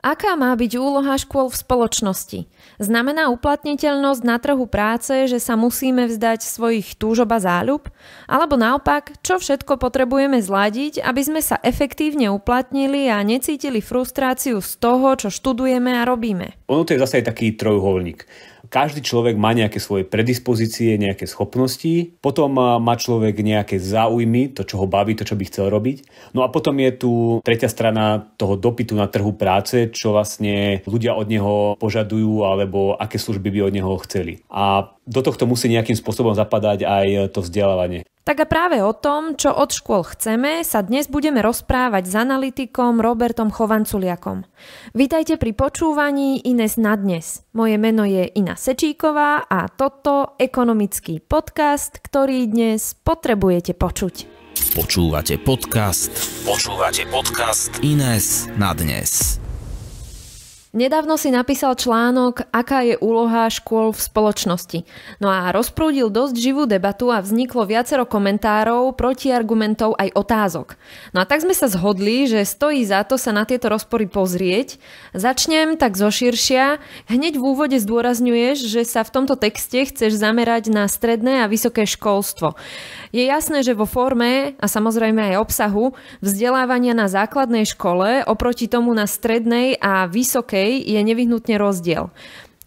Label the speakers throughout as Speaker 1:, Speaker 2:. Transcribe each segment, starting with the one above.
Speaker 1: Aká má byť úloha škôl v spoločnosti? Znamená uplatniteľnosť na trhu práce, že sa musíme vzdať svojich túžoba záľub? Alebo naopak, čo všetko potrebujeme zladiť, aby sme sa efektívne uplatnili a necítili frustráciu z toho, čo študujeme a robíme?
Speaker 2: Ono to je zase aj taký trojuholník. Každý človek má nejaké svoje predispozície, nejaké schopnosti, potom eh, má človek nejaké záujmy, to, čo ho baví, to, čo by chcel robiť. No a potom je tu tretia strana toho dopytu na trhu práce, čo vlastne ľudia od neho požadujú alebo aké služby by od neho chceli. A do tohto musí nejakým spôsobom zapadať aj to vzdelávanie.
Speaker 1: Tak a práve o tom, čo od škôl chceme, sa dnes budeme rozprávať s analytikom Robertom Chovanculiakom. Vítajte pri počúvaní Ines na dnes. Moje meno je Ina Sečíková a toto ekonomický podcast, ktorý dnes potrebujete počuť.
Speaker 2: Počúvate podcast? Počúvate podcast Ines na dnes.
Speaker 1: Nedávno si napísal článok Aká je úloha škôl v spoločnosti. No a rozprúdil dosť živú debatu a vzniklo viacero komentárov, protiargumentov aj otázok. No a tak sme sa zhodli, že stojí za to sa na tieto rozpory pozrieť. Začnem tak zoširšia. Hneď v úvode zdôrazňuješ, že sa v tomto texte chceš zamerať na stredné a vysoké školstvo. Je jasné, že vo forme a samozrejme aj obsahu vzdelávania na základnej škole oproti tomu na strednej a vysokej takej je nevyhnutne rozdiel.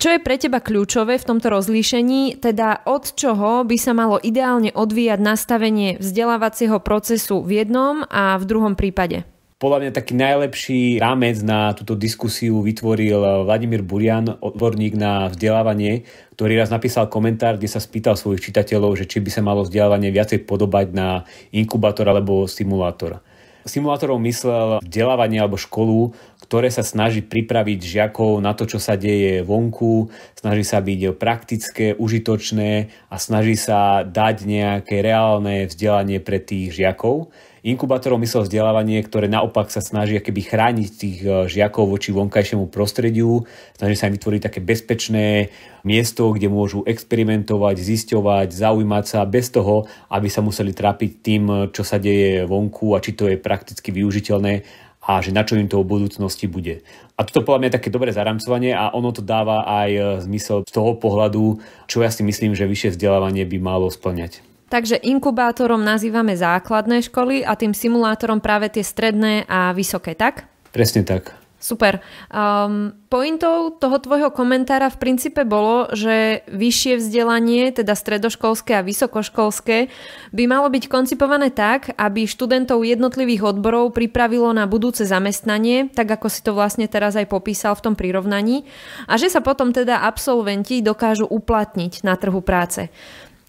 Speaker 1: Čo je pre teba kľúčové v tomto rozlíšení, teda od čoho by sa malo ideálne odvíjať nastavenie vzdelávacieho procesu v jednom a v druhom prípade?
Speaker 2: Podľa mňa taký najlepší rámec na túto diskusiu vytvoril eh, Vladimír Burian, odborník na vzdelávanie, ktorý raz napísal komentár, kde sa spýtal svojich čitateľov, že či by sa malo vzdelávanie viacej podobať na inkubátor alebo simulátor simulátorom myslel vzdelávanie alebo školu, ktoré sa snaží pripraviť žiakov na to, čo sa deje vonku, snaží sa byť praktické, užitočné a snaží sa dať nejaké reálne vzdelanie pre tých žiakov inkubátorom myslel vzdelávanie, ktoré naopak sa snaží keby chrániť tých eh, žiakov voči vonkajšiemu prostrediu, snaží sa im vytvoriť také bezpečné miesto, kde môžu experimentovať, zisťovať, zaujímať sa bez toho, aby sa museli trápiť tým, čo sa deje vonku a či to je prakticky využiteľné a že na čo im to v budúcnosti bude. A toto podľa mňa je také dobré zaramcovanie a ono to dáva aj eh, zmysel z toho pohľadu, čo ja si myslím, že vyššie vzdelávanie by malo splňať.
Speaker 1: Takže inkubátorom nazývame základné školy a tým simulátorom práve tie stredné a vysoké, tak? Presne tak. Super. Um, pointou toho tvojho komentára v princípe bolo, že vyššie vzdelanie, teda stredoškolské a vysokoškolské, by malo byť koncipované tak, aby študentov jednotlivých odborov pripravilo na budúce zamestnanie, tak ako si to vlastne teraz aj popísal v tom prirovnaní, a že sa potom teda absolventi dokážu uplatniť na trhu práce.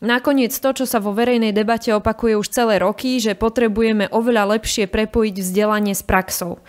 Speaker 1: Nakoniec to, čo sa vo verejnej debate opakuje už celé roky, že potrebujeme oveľa lepšie prepojiť vzdelanie s praxou.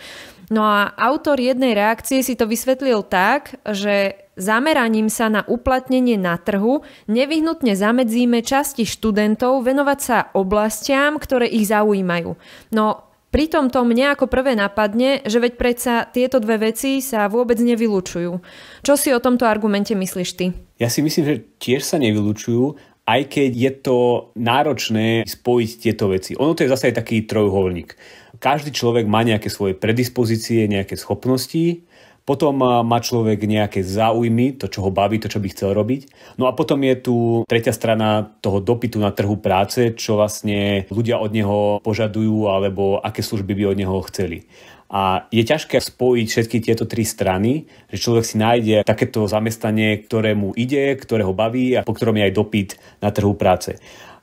Speaker 1: No a autor jednej reakcie si to vysvetlil tak, že zameraním sa na uplatnenie na trhu nevyhnutne zamedzíme časti študentov venovať sa oblastiam, ktoré ich zaujímajú. No Pritom to mne ako prvé napadne, že veď predsa tieto dve veci sa vôbec nevylučujú. Čo si o tomto argumente myslíš ty?
Speaker 2: Ja si myslím, že tiež sa nevylučujú aj keď je to náročné spojiť tieto veci. Ono to je zase aj taký trojuholník. Každý človek má nejaké svoje predispozície, nejaké schopnosti, potom eh, má človek nejaké záujmy, to, čo ho baví, to, čo by chcel robiť. No a potom je tu tretia strana toho dopytu na trhu práce, čo vlastne ľudia od neho požadujú alebo aké služby by od neho chceli. A je ťažké spojiť všetky tieto tri strany, že človek si nájde takéto zamestnanie, ktoré mu ide, ktoré ho baví a po ktorom je aj dopyt na trhu práce.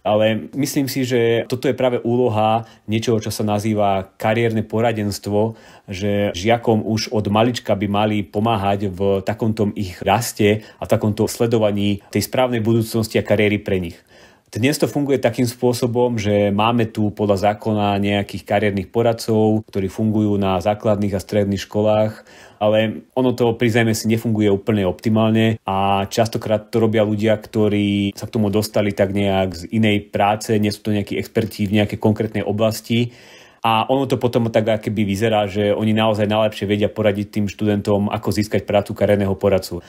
Speaker 2: Ale myslím si, že toto je práve úloha niečoho, čo sa nazýva kariérne poradenstvo, že žiakom už od malička by mali pomáhať v takomto ich raste a takomto sledovaní tej správnej budúcnosti a kariéry pre nich. Dnes to funguje takým spôsobom, že máme tu podľa zákona nejakých kariérnych poradcov, ktorí fungujú na základných a stredných školách, ale ono to, priznajme si, nefunguje úplne optimálne a častokrát to robia ľudia, ktorí sa k tomu dostali tak nejak z inej práce, nie sú to nejakí experti v nejakej konkrétnej oblasti a ono to potom tak akéby vyzerá, že oni naozaj najlepšie vedia poradiť tým študentom, ako získať prácu kariérneho poradcu.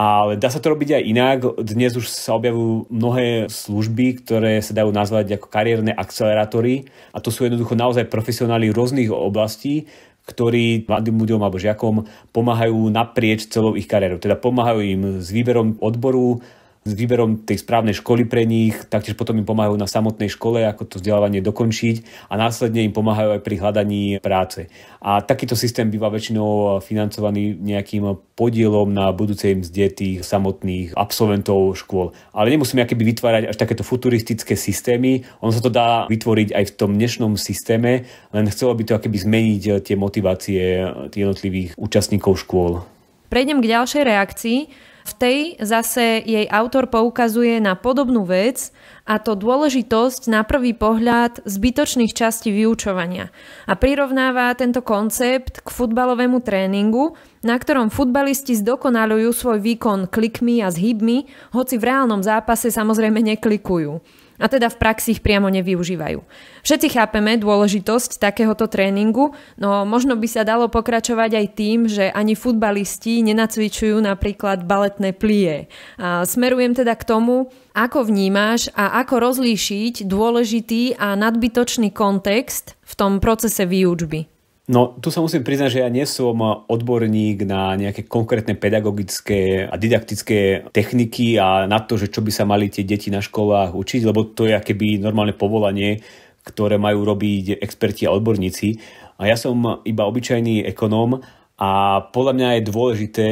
Speaker 2: Ale dá sa to robiť aj inak. Dnes už sa objavujú mnohé služby, ktoré sa dajú nazvať ako kariérne akcelerátory a to sú jednoducho naozaj profesionáli rôznych oblastí, ktorí mladým ľuďom alebo žiakom pomáhajú naprieč celou ich kariérou. Teda pomáhajú im s výberom odboru, s výberom tej správnej školy pre nich, taktiež potom im pomáhajú na samotnej škole, ako to vzdelávanie dokončiť a následne im pomáhajú aj pri hľadaní práce. A takýto systém býva väčšinou financovaný nejakým podielom na budúcej mzde tých samotných absolventov škôl. Ale nemusíme akéby vytvárať až takéto futuristické systémy, ono sa to dá vytvoriť aj v tom dnešnom systéme, len chcelo by to akéby zmeniť tie motivácie tých jednotlivých účastníkov škôl.
Speaker 1: Prejdem k ďalšej reakcii. V tej zase jej autor poukazuje na podobnú vec a to dôležitosť na prvý pohľad zbytočných častí vyučovania a prirovnáva tento koncept k futbalovému tréningu na ktorom futbalisti zdokonalujú svoj výkon klikmi a zhybmi, hoci v reálnom zápase samozrejme neklikujú. A teda v praxi ich priamo nevyužívajú. Všetci chápeme dôležitosť takéhoto tréningu, no možno by sa dalo pokračovať aj tým, že ani futbalisti nenacvičujú napríklad baletné plie. A smerujem teda k tomu, ako vnímáš a ako rozlíšiť dôležitý a nadbytočný kontext v tom procese výučby.
Speaker 2: No, tu sa musím priznať, že ja nie som eh, odborník na nejaké konkrétne pedagogické a didaktické techniky a na to, že čo by sa mali tie deti na školách učiť, lebo to je akéby normálne povolanie, ktoré majú robiť experti a odborníci. A ja som iba obyčajný ekonóm a podľa mňa je dôležité,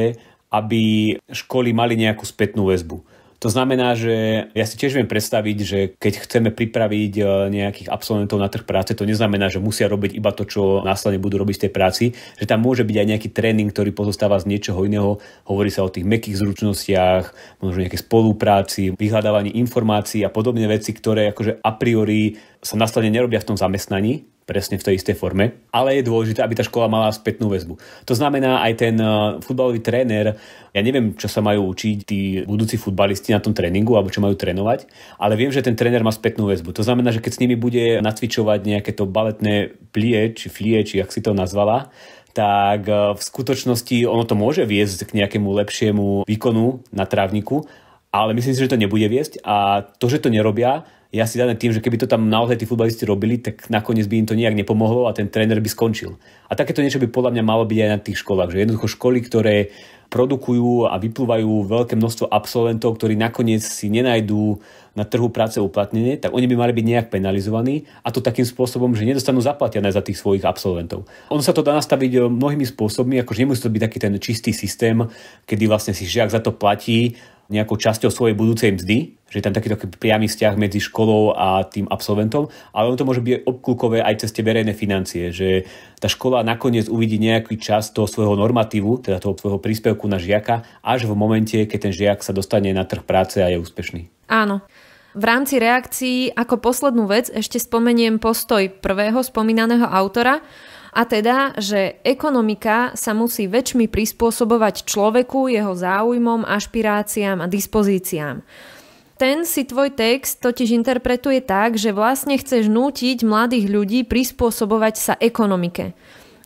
Speaker 2: aby školy mali nejakú spätnú väzbu. To znamená, že ja si tiež viem predstaviť, že keď chceme pripraviť e, nejakých absolventov na trh práce, to neznamená, že musia robiť iba to, čo následne budú robiť v tej práci, že tam môže byť aj nejaký tréning, ktorý pozostáva z niečoho iného. Hovorí sa o tých mekých zručnostiach, možno nejaké spolupráci, vyhľadávaní informácií a podobné veci, ktoré akože a priori sa následne nerobia v tom zamestnaní, presne v tej istej forme, ale je dôležité, aby tá škola mala spätnú väzbu. To znamená, aj ten e, futbalový tréner, ja neviem, čo sa majú učiť tí budúci futbalisti na tom tréningu, alebo čo majú trénovať, ale viem, že ten tréner má spätnú väzbu. To znamená, že keď s nimi bude nacvičovať nejaké to baletné plie, či flie, či jak si to nazvala, tak e, v skutočnosti ono to môže viesť k nejakému lepšiemu výkonu na trávniku, ale myslím si, že to nebude viesť a to, že to nerobia, ja si dané tým, že keby to tam naozaj tí futbalisti robili, tak nakoniec by im to nejak nepomohlo a ten tréner by skončil. A takéto niečo by podľa mňa malo byť aj na tých školách, že jednoducho školy, ktoré produkujú a vyplúvajú veľké množstvo absolventov, ktorí nakoniec si nenajdú na trhu práce uplatnenie, tak oni by mali byť nejak penalizovaní a to takým spôsobom, že nedostanú zaplatené za tých svojich absolventov. Ono sa to dá nastaviť eh, mnohými spôsobmi, akože nemusí to byť taký ten čistý systém, kedy vlastne si žiak za to platí nejakou časťou svojej budúcej mzdy, že je tam takýto priamy vzťah medzi školou a tým absolventom, ale ono to môže byť obklukové aj cez tie verejné financie, že tá škola nakoniec uvidí nejaký čas toho svojho normatívu, teda toho svojho príspevku na žiaka, až v momente, keď ten žiak sa dostane na trh práce a je úspešný.
Speaker 1: Áno. V rámci reakcií ako poslednú vec ešte spomeniem postoj prvého spomínaného autora, a teda, že ekonomika sa musí väčšmi prispôsobovať človeku, jeho záujmom, ašpiráciám a dispozíciám. Ten si tvoj text totiž interpretuje tak, že vlastne chceš nútiť mladých ľudí prispôsobovať sa ekonomike.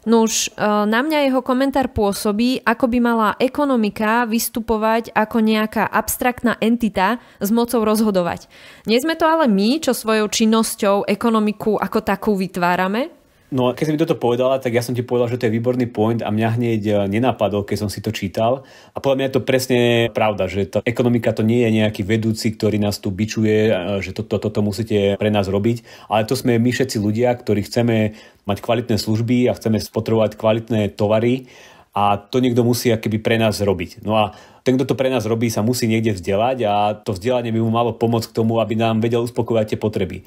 Speaker 1: Nuž, e, na mňa jeho komentár pôsobí, ako by mala ekonomika vystupovať ako nejaká abstraktná entita s mocou rozhodovať. Nie sme to ale my, čo svojou činnosťou ekonomiku ako takú vytvárame,
Speaker 2: No keď si mi toto povedala, tak ja som ti povedal, že to je výborný point a mňa hneď eh, nenapadol, keď som si to čítal. A podľa mňa je to presne pravda, že tá ekonomika to nie je nejaký vedúci, ktorý nás tu bičuje, eh, že toto, to, to musíte pre nás robiť, ale to sme my všetci ľudia, ktorí chceme mať kvalitné služby a chceme spotrebovať kvalitné tovary a to niekto musí akéby pre nás robiť. No a ten, kto to pre nás robí, sa musí niekde vzdelať a to vzdelanie by mu malo pomôcť k tomu, aby nám vedel uspokojovať tie potreby.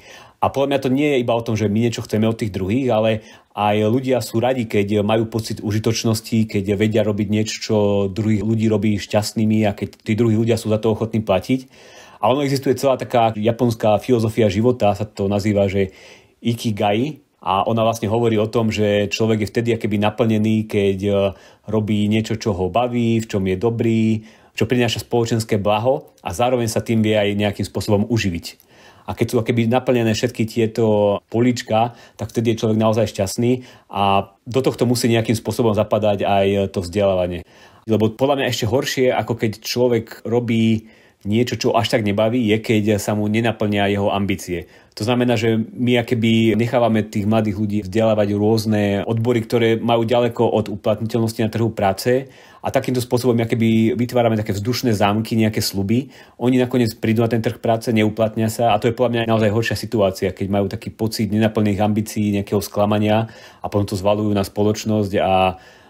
Speaker 2: A podľa mňa to nie je iba o tom, že my niečo chceme od tých druhých, ale aj ľudia sú radi, keď majú pocit užitočnosti, keď vedia robiť niečo, čo druhých ľudí robí šťastnými a keď tí druhí ľudia sú za to ochotní platiť. A ono existuje celá taká japonská filozofia života, sa to nazýva, že ikigai, a ona vlastne hovorí o tom, že človek je vtedy akéby naplnený, keď e, robí niečo, čo ho baví, v čom je dobrý, čo prináša spoločenské blaho a zároveň sa tým vie aj nejakým spôsobom uživiť. A keď sú akéby naplnené všetky tieto polička, tak vtedy je človek naozaj šťastný a do tohto musí nejakým spôsobom zapadať aj to vzdelávanie. Lebo podľa mňa ešte horšie, ako keď človek robí niečo, čo až tak nebaví, je keď sa mu nenaplnia jeho ambície. To znamená, že my akéby nechávame tých mladých ľudí vzdelávať rôzne odbory, ktoré majú ďaleko od uplatniteľnosti na trhu práce a takýmto spôsobom akéby vytvárame také vzdušné zámky, nejaké sluby. Oni nakoniec prídu na ten trh práce, neuplatnia sa a to je podľa mňa naozaj horšia situácia, keď majú taký pocit nenaplných ambícií, nejakého sklamania a potom to zvalujú na spoločnosť a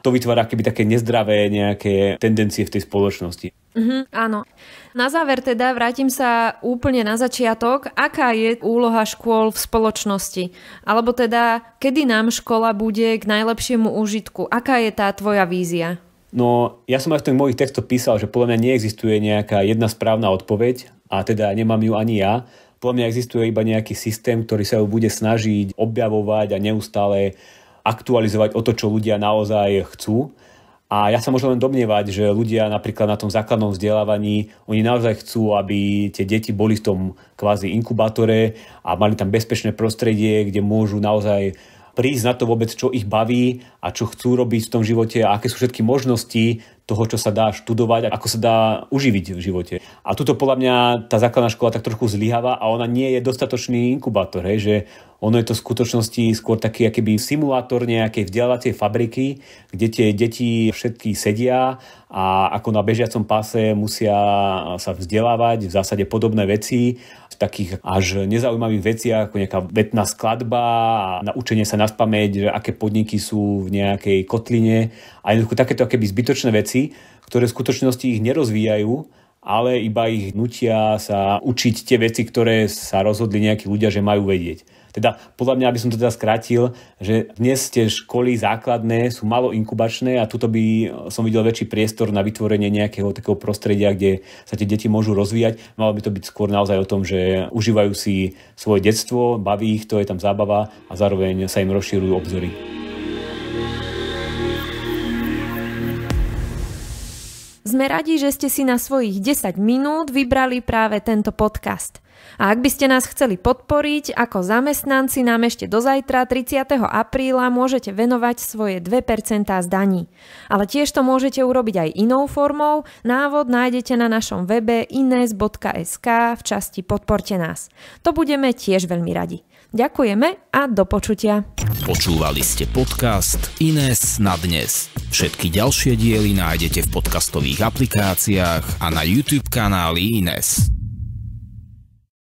Speaker 2: to vytvára keby také nezdravé nejaké tendencie v tej spoločnosti.
Speaker 1: Mm-hmm, áno. Na záver teda vrátim sa úplne na začiatok. Aká je úloha škôl v spoločnosti? Alebo teda, kedy nám škola bude k najlepšiemu úžitku? Aká je tá tvoja vízia?
Speaker 2: No, ja som aj v tých mojich textoch písal, že podľa mňa neexistuje nejaká jedna správna odpoveď a teda nemám ju ani ja. Podľa mňa existuje iba nejaký systém, ktorý sa ju bude snažiť objavovať a neustále aktualizovať o to, čo ľudia naozaj chcú. A ja sa môžem len domnievať, že ľudia napríklad na tom základnom vzdelávaní, oni naozaj chcú, aby tie deti boli v tom kvázi inkubátore a mali tam bezpečné prostredie, kde môžu naozaj prísť na to vôbec, čo ich baví a čo chcú robiť v tom živote a aké sú všetky možnosti toho, čo sa dá študovať a ako sa dá uživiť v živote. A tuto podľa mňa tá základná škola tak trochu zlyháva a ona nie je dostatočný inkubátor, hej, že ono je to v skutočnosti skôr taký akýby simulátor nejakej vzdelávacej fabriky, kde tie deti všetky sedia a ako na bežiacom páse musia sa vzdelávať v zásade podobné veci v takých až nezaujímavých veciach, ako nejaká vetná skladba a naučenie sa naspameť, že aké podniky sú v nejakej kotline a jednoducho takéto akéby zbytočné veci, ktoré v skutočnosti ich nerozvíjajú, ale iba ich nutia sa učiť tie veci, ktoré sa rozhodli nejakí ľudia, že majú vedieť. Teda podľa mňa, aby som to teda skrátil, že dnes tie školy základné sú malo inkubačné a tuto by e, som videl väčší priestor na vytvorenie nejakého takého prostredia, kde sa tie deti môžu rozvíjať. Malo by to byť skôr naozaj o tom, že užívajú si svoje detstvo, baví ich to, je tam zábava a zároveň sa im rozširujú obzory.
Speaker 1: Sme radi, že ste si na svojich 10 minút vybrali práve tento podcast – a ak by ste nás chceli podporiť, ako zamestnanci nám ešte do zajtra 30. apríla môžete venovať svoje 2% z daní. Ale tiež to môžete urobiť aj inou formou. Návod nájdete na našom webe ines.sk v časti Podporte nás. To budeme tiež veľmi radi. Ďakujeme a do počutia.
Speaker 2: Počúvali ste podcast Ines na dnes. Všetky ďalšie diely nájdete v podcastových aplikáciách a na YouTube kanáli Ines.